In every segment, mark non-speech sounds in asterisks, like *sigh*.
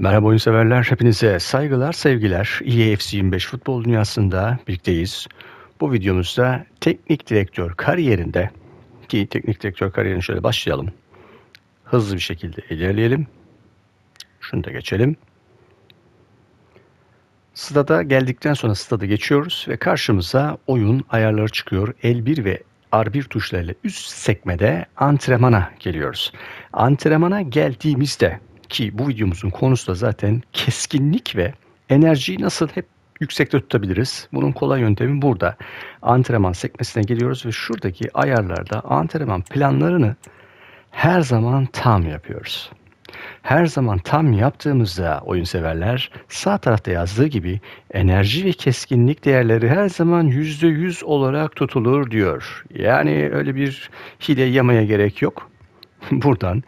Merhaba oyun severler, hepinize saygılar, sevgiler. EAFC 25 Futbol Dünyası'nda birlikteyiz. Bu videomuzda teknik direktör kariyerinde, ki teknik direktör kariyerine şöyle başlayalım. Hızlı bir şekilde ilerleyelim. Şunu da geçelim. Stada geldikten sonra stada geçiyoruz ve karşımıza oyun ayarları çıkıyor. L1 ve R1 tuşlarıyla üst sekmede antrenmana geliyoruz. Antrenmana geldiğimizde ki bu videomuzun konusu da zaten keskinlik ve enerjiyi nasıl hep yüksekte tutabiliriz. Bunun kolay yöntemi burada. Antrenman sekmesine geliyoruz ve şuradaki ayarlarda antrenman planlarını her zaman tam yapıyoruz. Her zaman tam yaptığımızda oyun severler sağ tarafta yazdığı gibi enerji ve keskinlik değerleri her zaman %100 olarak tutulur diyor. Yani öyle bir hile yamaya gerek yok. *laughs* Buradan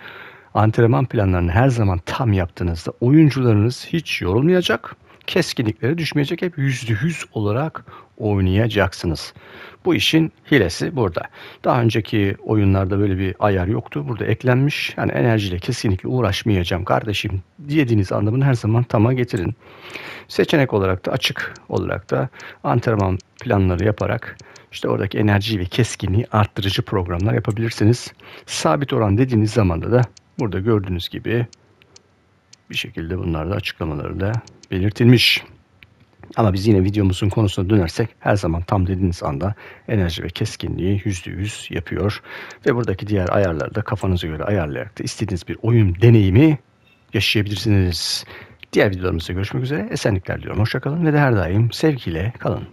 Antrenman planlarını her zaman tam yaptığınızda oyuncularınız hiç yorulmayacak, keskinliklere düşmeyecek, hep yüzde yüz olarak oynayacaksınız. Bu işin hilesi burada. Daha önceki oyunlarda böyle bir ayar yoktu. Burada eklenmiş. Yani enerjiyle kesinlikle uğraşmayacağım kardeşim dediğiniz anlamını her zaman tama getirin. Seçenek olarak da açık olarak da antrenman planları yaparak işte oradaki enerjiyi ve keskinliği arttırıcı programlar yapabilirsiniz. Sabit oran dediğiniz zamanda da Burada gördüğünüz gibi bir şekilde bunlar da açıklamalarında belirtilmiş. Ama biz yine videomuzun konusuna dönersek her zaman tam dediğiniz anda enerji ve keskinliği %100 yapıyor. Ve buradaki diğer ayarları da kafanıza göre ayarlayarak da istediğiniz bir oyun deneyimi yaşayabilirsiniz. Diğer videolarımızda görüşmek üzere. Esenlikler diliyorum. Hoşçakalın ve de her daim sevgiyle kalın.